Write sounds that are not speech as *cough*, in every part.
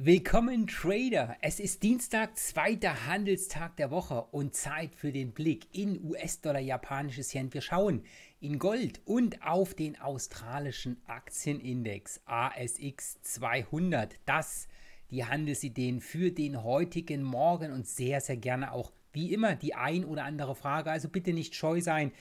Willkommen Trader! Es ist Dienstag, zweiter Handelstag der Woche und Zeit für den Blick in US-Dollar, japanisches Yen. Wir schauen in Gold und auf den australischen Aktienindex ASX 200. Das die Handelsideen für den heutigen Morgen und sehr, sehr gerne auch wie immer die ein oder andere Frage. Also bitte nicht scheu sein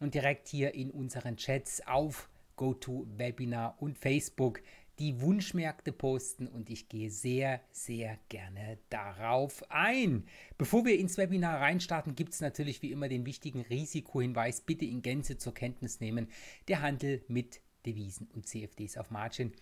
und direkt hier in unseren Chats auf GoToWebinar und Facebook die Wunschmärkte posten und ich gehe sehr, sehr gerne darauf ein. Bevor wir ins Webinar reinstarten, gibt es natürlich wie immer den wichtigen Risikohinweis, bitte in Gänze zur Kenntnis nehmen. Der Handel mit Devisen und CFDs auf Margin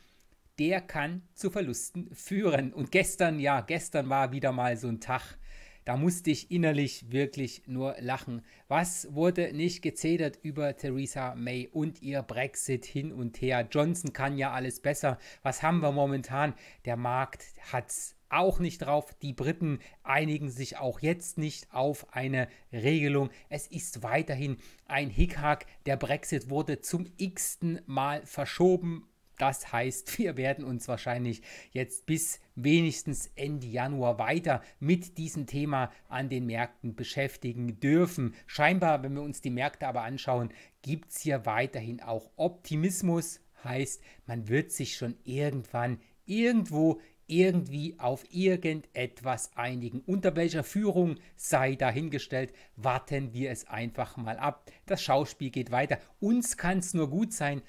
der kann zu Verlusten führen. Und gestern, ja, gestern war wieder mal so ein Tag, da musste ich innerlich wirklich nur lachen. Was wurde nicht gezetert über Theresa May und ihr Brexit hin und her? Johnson kann ja alles besser. Was haben wir momentan? Der Markt hat's auch nicht drauf. Die Briten einigen sich auch jetzt nicht auf eine Regelung. Es ist weiterhin ein Hickhack. Der Brexit wurde zum x-ten Mal verschoben das heißt, *laughs* wir werden uns wahrscheinlich jetzt bis wenigstens Ende Januar weiter mit diesem Thema an den Märkten beschäftigen dürfen. Scheinbar, wenn wir uns die Märkte aber anschauen, gibt es hier weiterhin auch Optimismus. Heißt, man wird sich schon irgendwann irgendwo irgendwie auf irgendetwas einigen. Unter welcher Führung sei dahingestellt, warten wir es einfach mal ab. Das Schauspiel geht weiter. Uns kann es nur gut sein,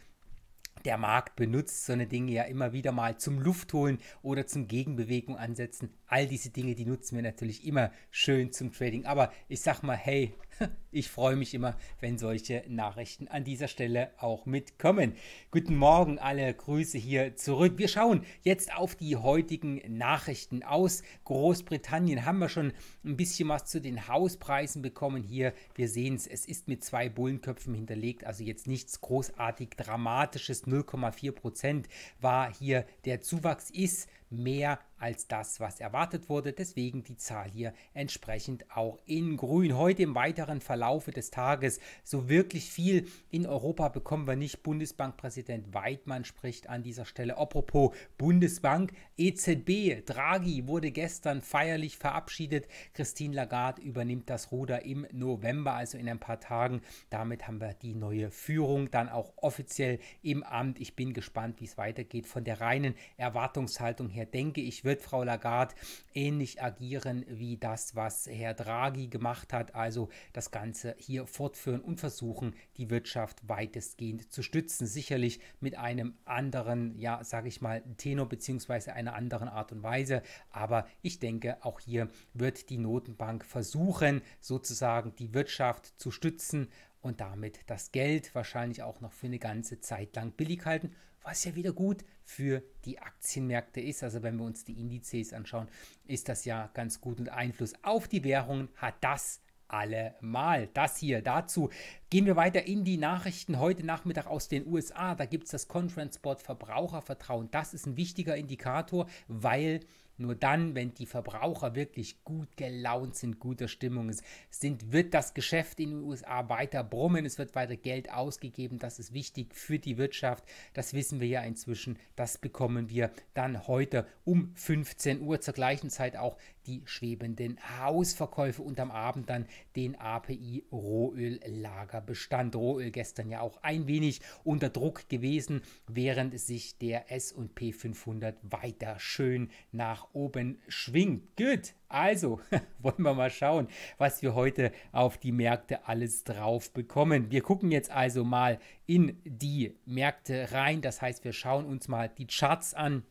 der Markt benutzt so eine Dinge ja immer wieder mal zum Luftholen oder zum Gegenbewegung ansetzen. All diese Dinge, die nutzen wir natürlich immer schön zum Trading. Aber ich sag mal, hey, ich freue mich immer, wenn solche Nachrichten an dieser Stelle auch mitkommen. Guten Morgen, alle Grüße hier zurück. Wir schauen jetzt auf die heutigen Nachrichten aus Großbritannien. Haben wir schon ein bisschen was zu den Hauspreisen bekommen hier. Wir sehen es, es ist mit zwei Bullenköpfen hinterlegt, also jetzt nichts großartig Dramatisches. 0,4 Prozent war hier der Zuwachs, ist mehr als das, was erwartet wurde. Deswegen die Zahl hier entsprechend auch in grün. Heute im weiteren Verlaufe des Tages so wirklich viel in Europa bekommen wir nicht. Bundesbankpräsident Weidmann spricht an dieser Stelle. Apropos Bundesbank, EZB, Draghi wurde gestern feierlich verabschiedet. Christine Lagarde übernimmt das Ruder im November, also in ein paar Tagen. Damit haben wir die neue Führung dann auch offiziell im Amt. Ich bin gespannt, wie es weitergeht. Von der reinen Erwartungshaltung her denke ich, wird wird Frau Lagarde ähnlich agieren wie das, was Herr Draghi gemacht hat, also das Ganze hier fortführen und versuchen, die Wirtschaft weitestgehend zu stützen. Sicherlich mit einem anderen, ja, sage ich mal, Tenor beziehungsweise einer anderen Art und Weise. Aber ich denke, auch hier wird die Notenbank versuchen, sozusagen die Wirtschaft zu stützen, und damit das Geld wahrscheinlich auch noch für eine ganze Zeit lang billig halten, was ja wieder gut für die Aktienmärkte ist. Also wenn wir uns die Indizes anschauen, ist das ja ganz gut und Einfluss auf die Währungen hat das allemal. Das hier dazu. Gehen wir weiter in die Nachrichten heute Nachmittag aus den USA. Da gibt es das Conference Board Verbrauchervertrauen. Das ist ein wichtiger Indikator, weil nur dann, wenn die Verbraucher wirklich gut gelaunt sind, guter Stimmung sind, wird das Geschäft in den USA weiter brummen, es wird weiter Geld ausgegeben, das ist wichtig für die Wirtschaft, das wissen wir ja inzwischen, das bekommen wir dann heute um 15 Uhr zur gleichen Zeit auch die schwebenden Hausverkäufe und am Abend dann den API Rohöllagerbestand. Rohöl gestern ja auch ein wenig unter Druck gewesen, während sich der S&P 500 weiter schön nach oben schwingt. Gut, also *laughs* wollen wir mal schauen, was wir heute auf die Märkte alles drauf bekommen. Wir gucken jetzt also mal in die Märkte rein. Das heißt, wir schauen uns mal die Charts an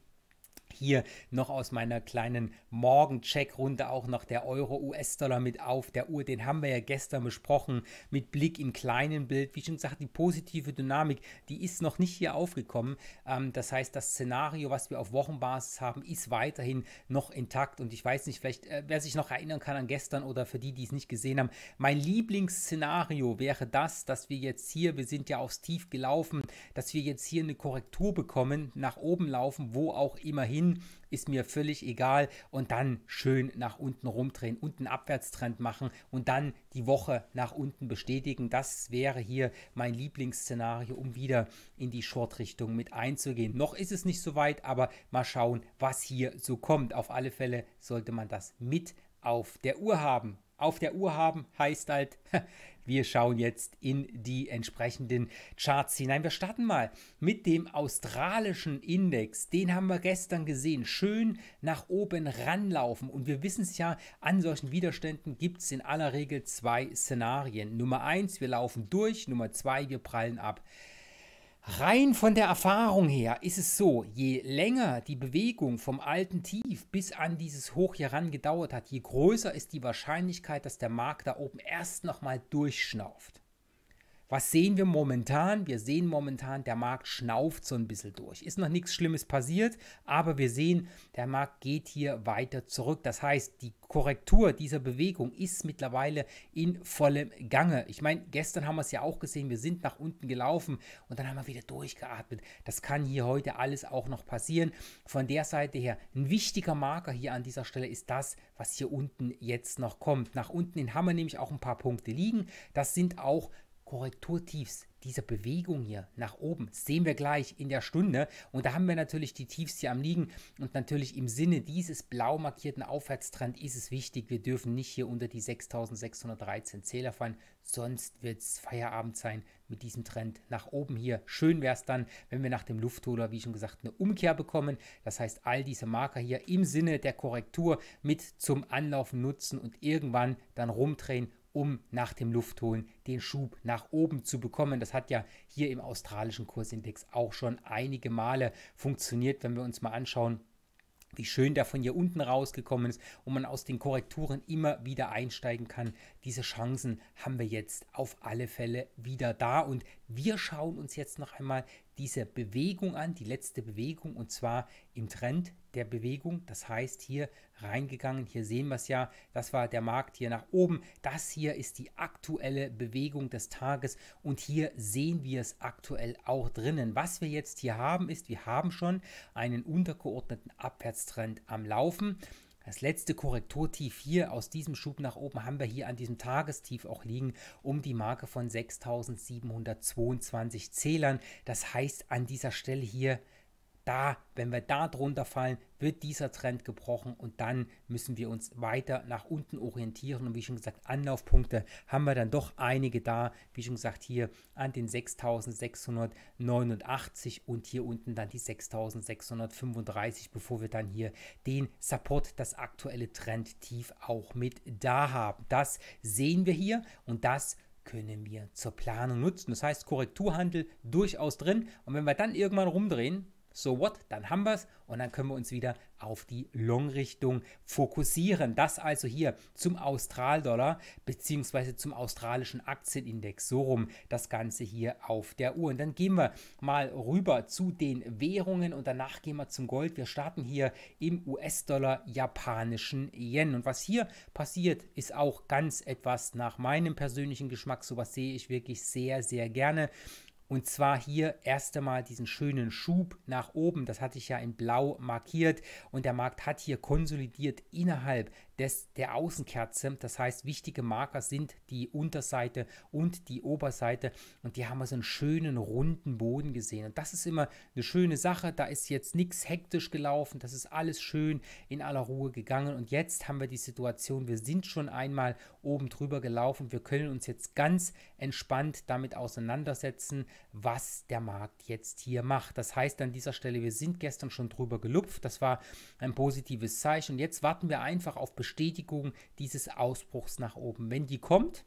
hier noch aus meiner kleinen Morgen-Check-Runde auch noch der Euro-US-Dollar mit auf. Der Uhr, den haben wir ja gestern besprochen, mit Blick im kleinen Bild. Wie schon gesagt, die positive Dynamik, die ist noch nicht hier aufgekommen. Ähm, das heißt, das Szenario, was wir auf Wochenbasis haben, ist weiterhin noch intakt. Und ich weiß nicht, vielleicht, äh, wer sich noch erinnern kann an gestern oder für die, die es nicht gesehen haben, mein Lieblingsszenario wäre das, dass wir jetzt hier, wir sind ja aufs Tief gelaufen, dass wir jetzt hier eine Korrektur bekommen, nach oben laufen, wo auch immerhin hin, ist mir völlig egal. Und dann schön nach unten rumdrehen, und einen Abwärtstrend machen und dann die Woche nach unten bestätigen. Das wäre hier mein Lieblingsszenario, um wieder in die Short-Richtung mit einzugehen. Noch ist es nicht so weit, aber mal schauen, was hier so kommt. Auf alle Fälle sollte man das mit auf der Uhr haben auf der Uhr haben, heißt halt, *laughs* wir schauen jetzt in die entsprechenden Charts hinein. Wir starten mal mit dem australischen Index. Den haben wir gestern gesehen. Schön nach oben ranlaufen. Und wir wissen es ja, an solchen Widerständen gibt es in aller Regel zwei Szenarien. Nummer eins, wir laufen durch. Nummer zwei, wir prallen ab. Rein von der Erfahrung her ist es so, je länger die Bewegung vom alten Tief bis an dieses Hoch hier ran gedauert hat, je größer ist die Wahrscheinlichkeit, dass der Markt da oben erst nochmal durchschnauft. Was sehen wir momentan? Wir sehen momentan, der Markt schnauft so ein bisschen durch. Ist noch nichts Schlimmes passiert, aber wir sehen, der Markt geht hier weiter zurück. Das heißt, die Korrektur dieser Bewegung ist mittlerweile in vollem Gange. Ich meine, gestern haben wir es ja auch gesehen, wir sind nach unten gelaufen und dann haben wir wieder durchgeatmet. Das kann hier heute alles auch noch passieren. Von der Seite her, ein wichtiger Marker hier an dieser Stelle ist das, was hier unten jetzt noch kommt. Nach unten hin haben wir nämlich auch ein paar Punkte liegen. Das sind auch Korrekturtiefs, dieser Bewegung hier nach oben, sehen wir gleich in der Stunde. Und da haben wir natürlich die Tiefs hier am Liegen. Und natürlich im Sinne dieses blau markierten Aufwärtstrend ist es wichtig, wir dürfen nicht hier unter die 6613 Zähler fallen, sonst wird es Feierabend sein mit diesem Trend nach oben hier. Schön wäre es dann, wenn wir nach dem Luftholer, wie schon gesagt, eine Umkehr bekommen. Das heißt, all diese Marker hier im Sinne der Korrektur mit zum Anlaufen nutzen und irgendwann dann rumdrehen um nach dem Luftholen den Schub nach oben zu bekommen. Das hat ja hier im australischen Kursindex auch schon einige Male funktioniert, wenn wir uns mal anschauen, wie schön der von hier unten rausgekommen ist und man aus den Korrekturen immer wieder einsteigen kann. Diese Chancen haben wir jetzt auf alle Fälle wieder da und wir schauen uns jetzt noch einmal diese Bewegung an, die letzte Bewegung und zwar im Trend der Bewegung. Das heißt, hier reingegangen, hier sehen wir es ja, das war der Markt hier nach oben. Das hier ist die aktuelle Bewegung des Tages und hier sehen wir es aktuell auch drinnen. Was wir jetzt hier haben, ist, wir haben schon einen untergeordneten Abwärtstrend am Laufen. Das letzte Korrekturtief hier aus diesem Schub nach oben haben wir hier an diesem Tagestief auch liegen um die Marke von 6722 Zählern. Das heißt, an dieser Stelle hier da, wenn wir da drunter fallen, wird dieser Trend gebrochen und dann müssen wir uns weiter nach unten orientieren. Und wie schon gesagt, Anlaufpunkte haben wir dann doch einige da. Wie schon gesagt, hier an den 6689 und hier unten dann die 6635, bevor wir dann hier den Support, das aktuelle Trendtief auch mit da haben. Das sehen wir hier und das können wir zur Planung nutzen. Das heißt, Korrekturhandel durchaus drin. Und wenn wir dann irgendwann rumdrehen, so what, dann haben wir es und dann können wir uns wieder auf die Long-Richtung fokussieren. Das also hier zum Austral-Dollar bzw. zum australischen Aktienindex. So rum das Ganze hier auf der Uhr. Und dann gehen wir mal rüber zu den Währungen und danach gehen wir zum Gold. Wir starten hier im US-Dollar japanischen Yen. Und was hier passiert, ist auch ganz etwas nach meinem persönlichen Geschmack. Sowas sehe ich wirklich sehr, sehr gerne. Und zwar hier erst einmal diesen schönen Schub nach oben. Das hatte ich ja in blau markiert. Und der Markt hat hier konsolidiert innerhalb des, der Außenkerze. Das heißt, wichtige Marker sind die Unterseite und die Oberseite. Und die haben wir so einen schönen runden Boden gesehen. Und das ist immer eine schöne Sache. Da ist jetzt nichts hektisch gelaufen. Das ist alles schön in aller Ruhe gegangen. Und jetzt haben wir die Situation, wir sind schon einmal oben drüber gelaufen. Wir können uns jetzt ganz entspannt damit auseinandersetzen, was der Markt jetzt hier macht. Das heißt an dieser Stelle, wir sind gestern schon drüber gelupft. Das war ein positives Zeichen. Und Jetzt warten wir einfach auf Bescheid Bestätigung dieses Ausbruchs nach oben. Wenn die kommt,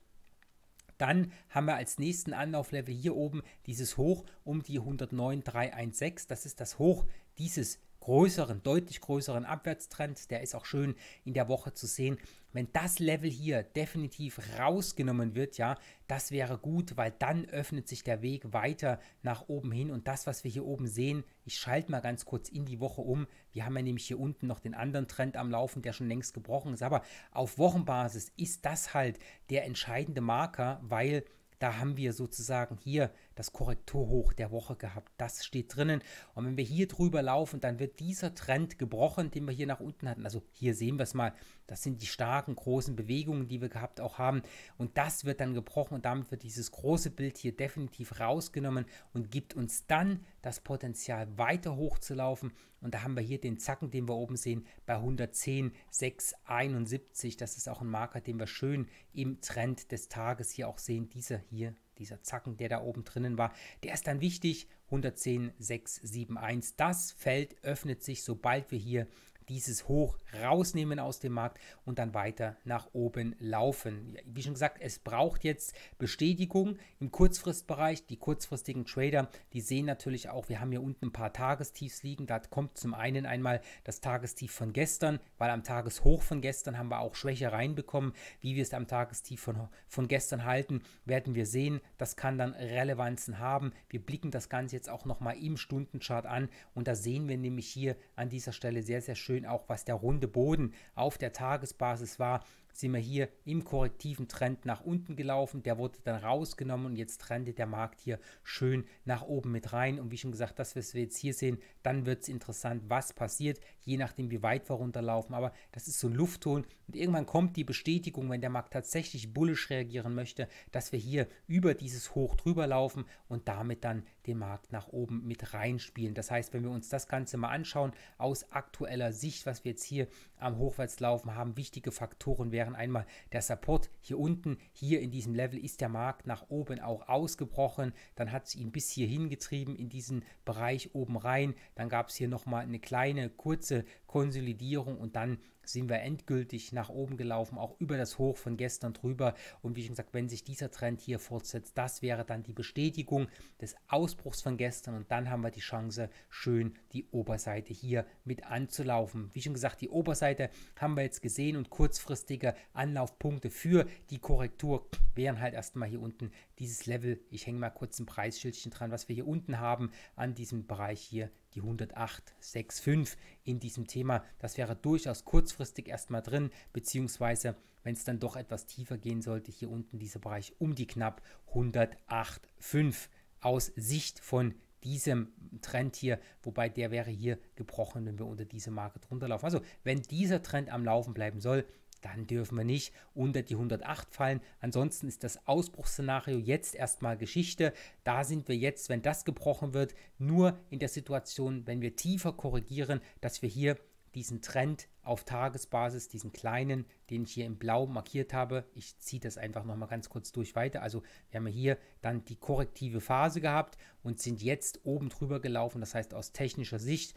dann haben wir als nächsten Anlauflevel hier oben dieses Hoch um die 109,316. Das ist das Hoch dieses größeren, deutlich größeren Abwärtstrends. Der ist auch schön in der Woche zu sehen wenn das Level hier definitiv rausgenommen wird, ja, das wäre gut, weil dann öffnet sich der Weg weiter nach oben hin und das, was wir hier oben sehen, ich schalte mal ganz kurz in die Woche um. Wir haben ja nämlich hier unten noch den anderen Trend am Laufen, der schon längst gebrochen ist, aber auf Wochenbasis ist das halt der entscheidende Marker, weil da haben wir sozusagen hier das Korrekturhoch der Woche gehabt. Das steht drinnen. Und wenn wir hier drüber laufen, dann wird dieser Trend gebrochen, den wir hier nach unten hatten. Also hier sehen wir es mal. Das sind die starken, großen Bewegungen, die wir gehabt auch haben. Und das wird dann gebrochen und damit wird dieses große Bild hier definitiv rausgenommen und gibt uns dann das Potenzial weiter hochzulaufen. Und da haben wir hier den Zacken, den wir oben sehen, bei 110,671. Das ist auch ein Marker, den wir schön im Trend des Tages hier auch sehen. Dieser hier dieser Zacken, der da oben drinnen war, der ist dann wichtig. 110, 6, 7, 1. Das Feld öffnet sich, sobald wir hier dieses Hoch rausnehmen aus dem Markt und dann weiter nach oben laufen. Wie schon gesagt, es braucht jetzt Bestätigung im Kurzfristbereich. Die kurzfristigen Trader, die sehen natürlich auch, wir haben hier unten ein paar Tagestiefs liegen. Da kommt zum einen einmal das Tagestief von gestern, weil am Tageshoch von gestern haben wir auch Schwäche reinbekommen. Wie wir es am Tagestief von, von gestern halten, werden wir sehen. Das kann dann Relevanzen haben. Wir blicken das Ganze jetzt auch nochmal im Stundenchart an und da sehen wir nämlich hier an dieser Stelle sehr, sehr schön schön auch, was der runde Boden auf der Tagesbasis war. Sind wir hier im korrektiven Trend nach unten gelaufen, der wurde dann rausgenommen und jetzt trendet der Markt hier schön nach oben mit rein. Und wie schon gesagt, das, was wir jetzt hier sehen, dann wird es interessant, was passiert, je nachdem, wie weit wir runterlaufen. Aber das ist so ein Luftton und irgendwann kommt die Bestätigung, wenn der Markt tatsächlich bullisch reagieren möchte, dass wir hier über dieses Hoch drüber laufen und damit dann den Markt nach oben mit reinspielen. Das heißt, wenn wir uns das Ganze mal anschauen, aus aktueller Sicht, was wir jetzt hier am Hochwärtslaufen haben, wichtige Faktoren wären einmal der Support hier unten, hier in diesem Level ist der Markt nach oben auch ausgebrochen, dann hat es ihn bis hierhin getrieben in diesen Bereich oben rein, dann gab es hier nochmal eine kleine, kurze Konsolidierung und dann sind wir endgültig nach oben gelaufen, auch über das Hoch von gestern drüber. Und wie schon gesagt, wenn sich dieser Trend hier fortsetzt, das wäre dann die Bestätigung des Ausbruchs von gestern. Und dann haben wir die Chance, schön die Oberseite hier mit anzulaufen. Wie schon gesagt, die Oberseite haben wir jetzt gesehen und kurzfristige Anlaufpunkte für die Korrektur wären halt erstmal hier unten dieses Level. Ich hänge mal kurz ein Preisschildchen dran, was wir hier unten haben an diesem Bereich hier die 108,65 in diesem Thema. Das wäre durchaus kurzfristig erstmal drin, beziehungsweise wenn es dann doch etwas tiefer gehen sollte, hier unten dieser Bereich um die knapp 108,5 aus Sicht von diesem Trend hier, wobei der wäre hier gebrochen, wenn wir unter diese Marke drunter laufen. Also wenn dieser Trend am Laufen bleiben soll, dann dürfen wir nicht unter die 108 fallen. Ansonsten ist das Ausbruchsszenario jetzt erstmal Geschichte. Da sind wir jetzt, wenn das gebrochen wird, nur in der Situation, wenn wir tiefer korrigieren, dass wir hier diesen Trend auf Tagesbasis, diesen kleinen, den ich hier in Blau markiert habe. Ich ziehe das einfach nochmal ganz kurz durch weiter. Also wir haben hier dann die korrektive Phase gehabt und sind jetzt oben drüber gelaufen. Das heißt, aus technischer Sicht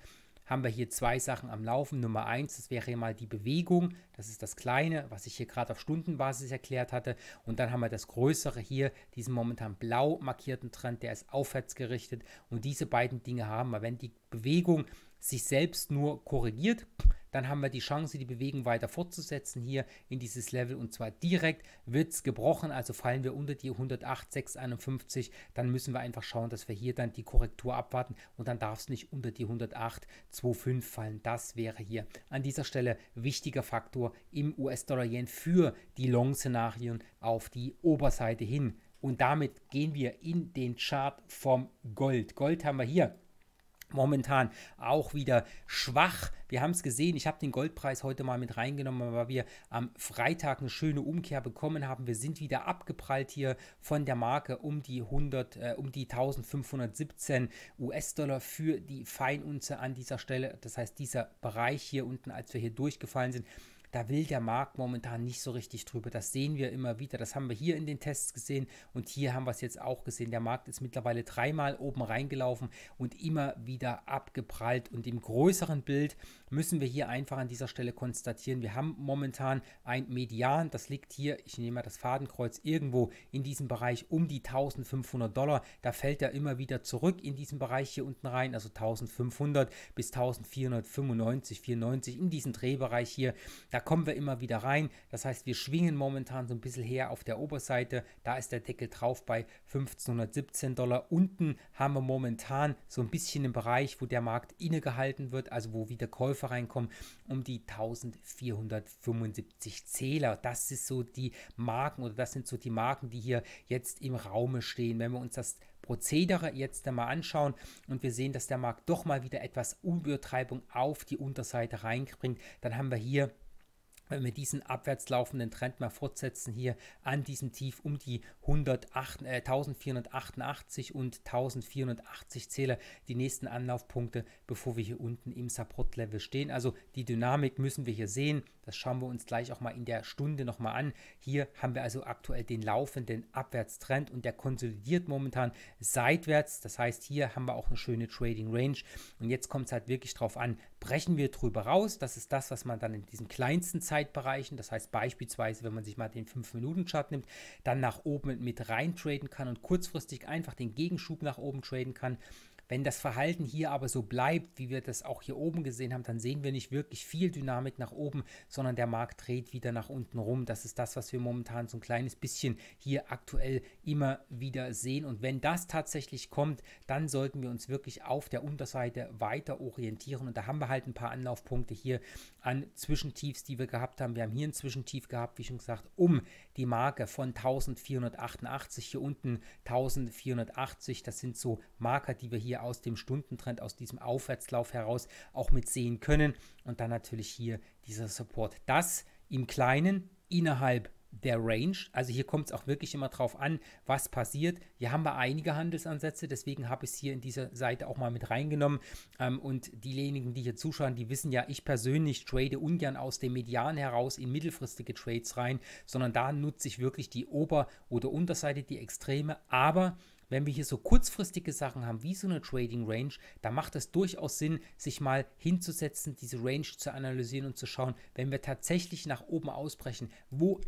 haben wir hier zwei Sachen am Laufen. Nummer eins, das wäre mal die Bewegung. Das ist das Kleine, was ich hier gerade auf Stundenbasis erklärt hatte. Und dann haben wir das Größere hier, diesen momentan blau markierten Trend, der ist aufwärts gerichtet. Und diese beiden Dinge haben wir. Wenn die Bewegung sich selbst nur korrigiert, dann haben wir die Chance, die Bewegung weiter fortzusetzen hier in dieses Level und zwar direkt wird es gebrochen, also fallen wir unter die 108,651, dann müssen wir einfach schauen, dass wir hier dann die Korrektur abwarten und dann darf es nicht unter die 108,25 fallen. Das wäre hier an dieser Stelle wichtiger Faktor im US-Dollar-Yen für die Long-Szenarien auf die Oberseite hin. Und damit gehen wir in den Chart vom Gold. Gold haben wir hier momentan auch wieder schwach. Wir haben es gesehen, ich habe den Goldpreis heute mal mit reingenommen, weil wir am Freitag eine schöne Umkehr bekommen haben. Wir sind wieder abgeprallt hier von der Marke um die 100 äh, um die 1517 US-Dollar für die Feinunze an dieser Stelle, das heißt dieser Bereich hier unten, als wir hier durchgefallen sind, da will der Markt momentan nicht so richtig drüber. Das sehen wir immer wieder. Das haben wir hier in den Tests gesehen und hier haben wir es jetzt auch gesehen. Der Markt ist mittlerweile dreimal oben reingelaufen und immer wieder abgeprallt. Und im größeren Bild müssen wir hier einfach an dieser Stelle konstatieren, wir haben momentan ein Median, das liegt hier, ich nehme mal das Fadenkreuz, irgendwo in diesem Bereich um die 1500 Dollar. Da fällt er immer wieder zurück in diesen Bereich hier unten rein, also 1500 bis 1495, 94 in diesen Drehbereich hier. Da kommen wir immer wieder rein. Das heißt, wir schwingen momentan so ein bisschen her auf der Oberseite. Da ist der Deckel drauf bei 1517 Dollar. Unten haben wir momentan so ein bisschen im Bereich, wo der Markt innegehalten wird, also wo wieder Käufer reinkommen, um die 1475 Zähler. Das ist so die Marken oder das sind so die Marken, die hier jetzt im Raume stehen. Wenn wir uns das Prozedere jetzt einmal anschauen und wir sehen, dass der Markt doch mal wieder etwas Übertreibung auf die Unterseite reinbringt, dann haben wir hier wenn wir diesen abwärts laufenden Trend mal fortsetzen hier an diesem Tief um die 108, äh, 1488 und 1480 Zähler die nächsten Anlaufpunkte, bevor wir hier unten im Support Level stehen. Also die Dynamik müssen wir hier sehen. Das schauen wir uns gleich auch mal in der Stunde nochmal an. Hier haben wir also aktuell den laufenden Abwärtstrend und der konsolidiert momentan seitwärts. Das heißt, hier haben wir auch eine schöne Trading Range. Und jetzt kommt es halt wirklich darauf an, brechen wir drüber raus. Das ist das, was man dann in diesen kleinsten Zeitbereichen, das heißt beispielsweise, wenn man sich mal den 5-Minuten-Chart nimmt, dann nach oben mit rein traden kann und kurzfristig einfach den Gegenschub nach oben traden kann. Wenn das Verhalten hier aber so bleibt, wie wir das auch hier oben gesehen haben, dann sehen wir nicht wirklich viel Dynamik nach oben, sondern der Markt dreht wieder nach unten rum. Das ist das, was wir momentan so ein kleines bisschen hier aktuell immer wieder sehen. Und wenn das tatsächlich kommt, dann sollten wir uns wirklich auf der Unterseite weiter orientieren. Und da haben wir halt ein paar Anlaufpunkte hier an Zwischentiefs, die wir gehabt haben. Wir haben hier ein Zwischentief gehabt, wie schon gesagt, um die Marke von 1488 hier unten 1480. Das sind so Marker, die wir hier aus dem Stundentrend, aus diesem Aufwärtslauf heraus auch mit sehen können. Und dann natürlich hier dieser Support. Das im Kleinen innerhalb der Range. Also hier kommt es auch wirklich immer drauf an, was passiert. Hier haben wir einige Handelsansätze, deswegen habe ich es hier in dieser Seite auch mal mit reingenommen. Ähm, und diejenigen, die hier zuschauen, die wissen ja, ich persönlich trade ungern aus dem Median heraus in mittelfristige Trades rein, sondern da nutze ich wirklich die Ober- oder Unterseite, die Extreme. Aber wenn wir hier so kurzfristige Sachen haben, wie so eine Trading Range, da macht es durchaus Sinn, sich mal hinzusetzen, diese Range zu analysieren und zu schauen, wenn wir tatsächlich nach oben ausbrechen, wo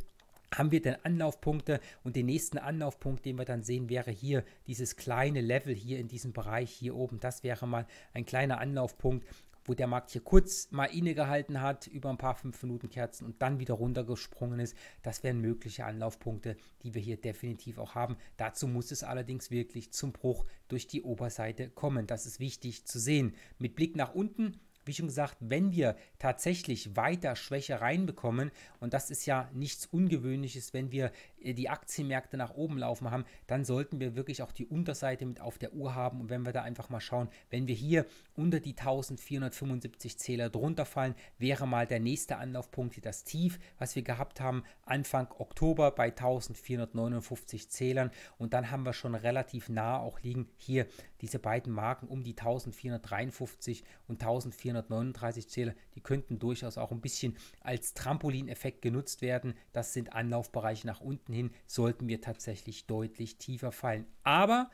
haben wir denn Anlaufpunkte und den nächsten Anlaufpunkt, den wir dann sehen, wäre hier dieses kleine Level hier in diesem Bereich hier oben. Das wäre mal ein kleiner Anlaufpunkt, wo der Markt hier kurz mal innegehalten hat, über ein paar 5-Minuten-Kerzen und dann wieder runtergesprungen ist. Das wären mögliche Anlaufpunkte, die wir hier definitiv auch haben. Dazu muss es allerdings wirklich zum Bruch durch die Oberseite kommen. Das ist wichtig zu sehen. Mit Blick nach unten wie schon gesagt, wenn wir tatsächlich weiter Schwäche reinbekommen, und das ist ja nichts Ungewöhnliches, wenn wir äh, die Aktienmärkte nach oben laufen haben, dann sollten wir wirklich auch die Unterseite mit auf der Uhr haben. Und wenn wir da einfach mal schauen, wenn wir hier unter die 1475 Zähler drunter fallen, wäre mal der nächste Anlaufpunkt hier das Tief, was wir gehabt haben Anfang Oktober bei 1459 Zählern. Und dann haben wir schon relativ nah auch liegen hier diese beiden Marken um die 1453 und 1439 Zähler, die könnten durchaus auch ein bisschen als Trampolineffekt genutzt werden. Das sind Anlaufbereiche nach unten hin, sollten wir tatsächlich deutlich tiefer fallen. Aber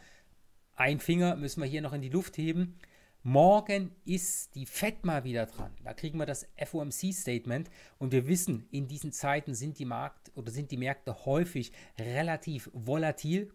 ein Finger müssen wir hier noch in die Luft heben. Morgen ist die FED mal wieder dran. Da kriegen wir das FOMC-Statement und wir wissen, in diesen Zeiten sind die Markt oder sind die Märkte häufig relativ volatil,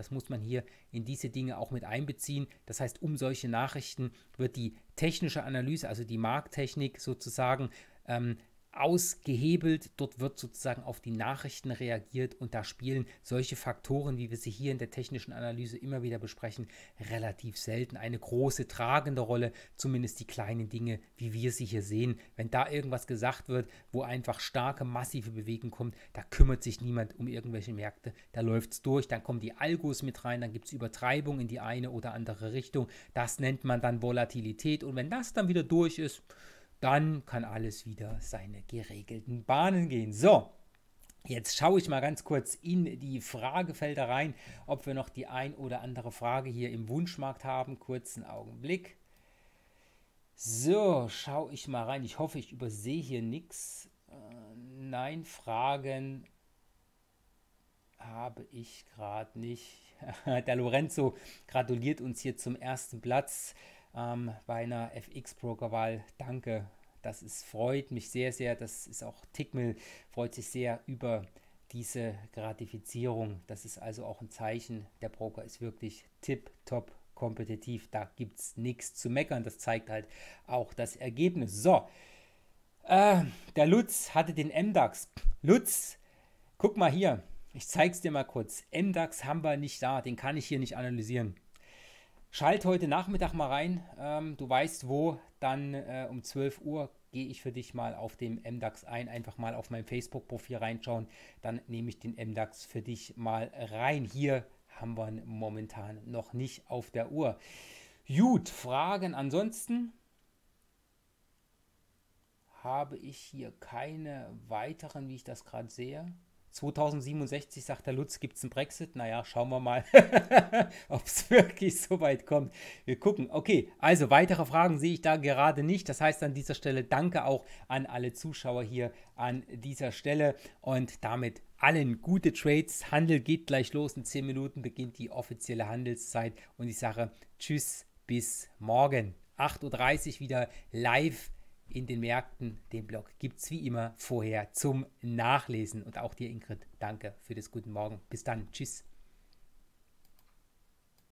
das muss man hier in diese Dinge auch mit einbeziehen. Das heißt, um solche Nachrichten wird die technische Analyse, also die Markttechnik sozusagen, ähm, ausgehebelt. Dort wird sozusagen auf die Nachrichten reagiert und da spielen solche Faktoren, wie wir sie hier in der technischen Analyse immer wieder besprechen, relativ selten eine große tragende Rolle. Zumindest die kleinen Dinge, wie wir sie hier sehen. Wenn da irgendwas gesagt wird, wo einfach starke, massive Bewegung kommt, da kümmert sich niemand um irgendwelche Märkte. Da läuft es durch, dann kommen die Algos mit rein, dann gibt es Übertreibung in die eine oder andere Richtung. Das nennt man dann Volatilität und wenn das dann wieder durch ist, dann kann alles wieder seine geregelten Bahnen gehen. So, Jetzt schaue ich mal ganz kurz in die Fragefelder rein, ob wir noch die ein oder andere Frage hier im Wunschmarkt haben. Kurzen Augenblick. So, schaue ich mal rein. Ich hoffe, ich übersehe hier nichts. Äh, nein, Fragen habe ich gerade nicht. *laughs* Der Lorenzo gratuliert uns hier zum ersten Platz ähm, bei einer FX-Brokerwahl. Danke, das ist, freut mich sehr, sehr. Das ist auch Tickmill, freut sich sehr über diese Gratifizierung. Das ist also auch ein Zeichen, der Broker ist wirklich tipptopp kompetitiv. Da gibt es nichts zu meckern. Das zeigt halt auch das Ergebnis. So, äh, der Lutz hatte den MDAX. Lutz, guck mal hier. Ich zeig's dir mal kurz. MDAX haben wir nicht da. Den kann ich hier nicht analysieren. Schalt heute Nachmittag mal rein. Ähm, du weißt wo. Dann äh, um 12 Uhr gehe ich für dich mal auf dem MDAX ein. Einfach mal auf mein Facebook-Profil reinschauen. Dann nehme ich den MDAX für dich mal rein. Hier haben wir ihn momentan noch nicht auf der Uhr. Gut, Fragen ansonsten? Habe ich hier keine weiteren, wie ich das gerade sehe? 2067 sagt der Lutz, gibt es einen Brexit? Naja, schauen wir mal, *laughs* ob es wirklich so weit kommt. Wir gucken. Okay, also weitere Fragen sehe ich da gerade nicht. Das heißt an dieser Stelle danke auch an alle Zuschauer hier an dieser Stelle und damit allen gute Trades. Handel geht gleich los. In 10 Minuten beginnt die offizielle Handelszeit und ich sage Tschüss, bis morgen. 8.30 Uhr wieder live in den Märkten. Den Blog gibt es wie immer vorher zum Nachlesen. Und auch dir, Ingrid, danke für das Guten Morgen. Bis dann. Tschüss.